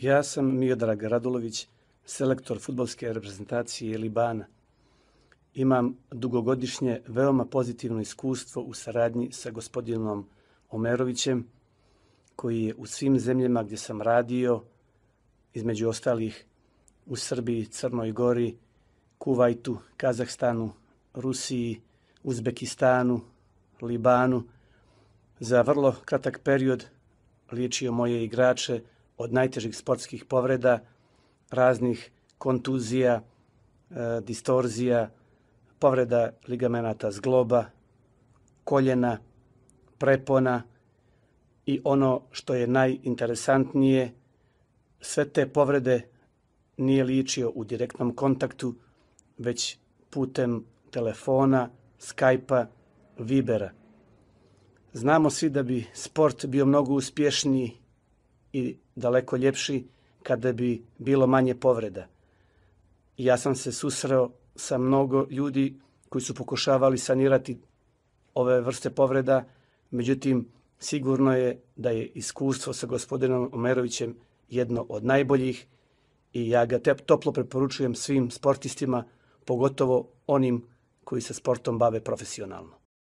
Ja sam Miodrag Radulović, selektor futbolske reprezentacije Libana. Imam dugogodišnje veoma pozitivno iskustvo u saradnji sa gospodinom Omerovićem, koji je u svim zemljama gdje sam radio, između ostalih u Srbiji, Crnoj Gori, Kuvajtu, Kazahstanu, Rusiji, Uzbekistanu, Libanu, za vrlo kratak period liječio moje igrače, od najtežih sportskih povreda, raznih kontuzija, e, distorzija, povreda ligamenata zgloba, koljena, prepona i ono što je najinteresantnije, sve te povrede nije ličio u direktnom kontaktu, već putem telefona, Skype-a, Vibera. Znamo svi da bi sport bio mnogo uspješniji i daleko ljepši kada bi bilo manje povreda. Ja sam se susreo sa mnogo ljudi koji su pokušavali sanirati ove vrste povreda, međutim, sigurno je da je iskustvo sa gospodinom Omerovićem jedno od najboljih i ja ga te, toplo preporučujem svim sportistima, pogotovo onim koji se sportom bave profesionalno.